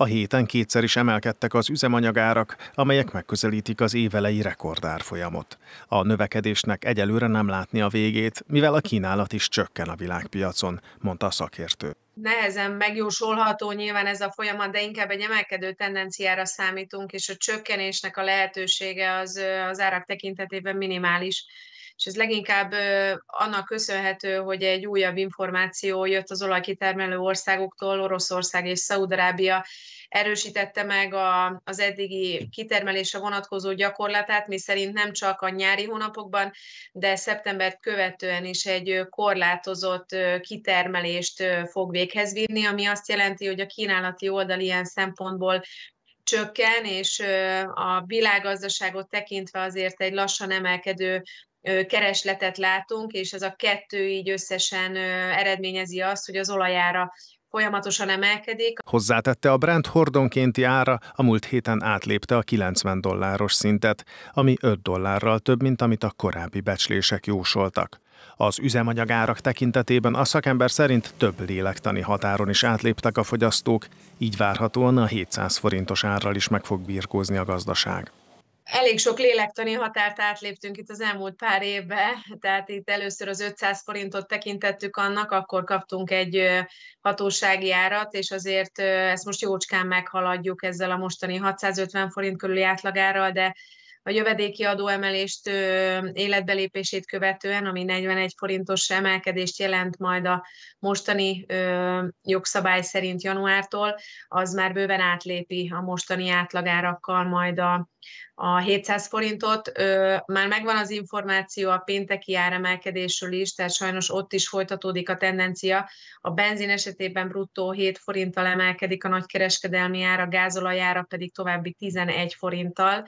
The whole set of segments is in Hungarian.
A héten kétszer is emelkedtek az üzemanyagárak, amelyek megközelítik az évelei rekordárfolyamot. A növekedésnek egyelőre nem látni a végét, mivel a kínálat is csökken a világpiacon, mondta a szakértő. Nehezen megjósolható nyilván ez a folyamat, de inkább egy emelkedő tendenciára számítunk, és a csökkenésnek a lehetősége az, az árak tekintetében minimális és ez leginkább annak köszönhető, hogy egy újabb információ jött az olajkitermelő országoktól, Oroszország és Szaudarábia erősítette meg a, az eddigi kitermelésre vonatkozó gyakorlatát, mi szerint nem csak a nyári hónapokban, de szeptembert követően is egy korlátozott kitermelést fog véghez vinni, ami azt jelenti, hogy a kínálati oldal ilyen szempontból csökken, és a világgazdaságot tekintve azért egy lassan emelkedő keresletet látunk, és ez a kettő így összesen eredményezi azt, hogy az olajára folyamatosan emelkedik. Hozzátette a Brent hordonkénti ára a múlt héten átlépte a 90 dolláros szintet, ami 5 dollárral több, mint amit a korábbi becslések jósoltak. Az üzemanyagárak tekintetében a szakember szerint több lélektani határon is átléptek a fogyasztók, így várhatóan a 700 forintos árral is meg fog birkózni a gazdaság. Elég sok lélektani határt átléptünk itt az elmúlt pár évben, tehát itt először az 500 forintot tekintettük annak, akkor kaptunk egy hatósági árat, és azért ezt most jócskán meghaladjuk ezzel a mostani 650 forint körüli átlagárral, de a jövedéki adóemelést életbelépését követően, ami 41 forintos emelkedést jelent majd a mostani jogszabály szerint januártól, az már bőven átlépi a mostani átlagárakkal majd a, a 700 forintot. Már megvan az információ a pénteki áremelkedésről is, tehát sajnos ott is folytatódik a tendencia. A benzin esetében bruttó 7 forinttal emelkedik a nagykereskedelmi ára, a gázolajára pedig további 11 forinttal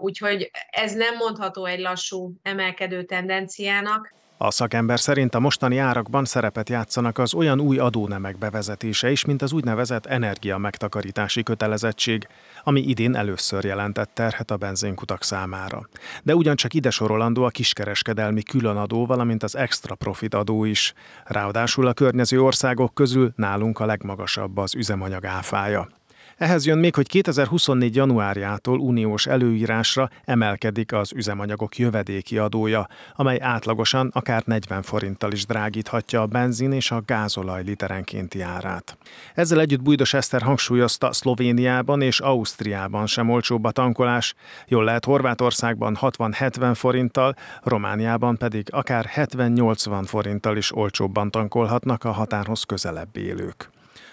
Úgyhogy ez nem mondható egy lassú emelkedő tendenciának. A szakember szerint a mostani árakban szerepet játszanak az olyan új adónemek bevezetése is, mint az úgynevezett energia megtakarítási kötelezettség, ami idén először jelentett terhet a benzinkutak számára. De ugyancsak ide sorolandó a kiskereskedelmi különadó, valamint az extra profit adó is. Ráadásul a környező országok közül nálunk a legmagasabb az üzemanyag áfája. Ehhez jön még, hogy 2024. januárjától uniós előírásra emelkedik az üzemanyagok jövedéki adója, amely átlagosan akár 40 forinttal is drágíthatja a benzin és a gázolaj literenkénti árát. Ezzel együtt Bújdos Eszter hangsúlyozta, Szlovéniában és Ausztriában sem olcsóbb a tankolás, jól lehet Horvátországban 60-70 forinttal, Romániában pedig akár 70-80 forinttal is olcsóbban tankolhatnak a határhoz közelebb élők.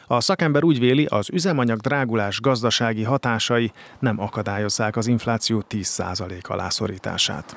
A szakember úgy véli, az üzemanyag drágulás gazdasági hatásai nem akadályozzák az infláció 10% alászorítását.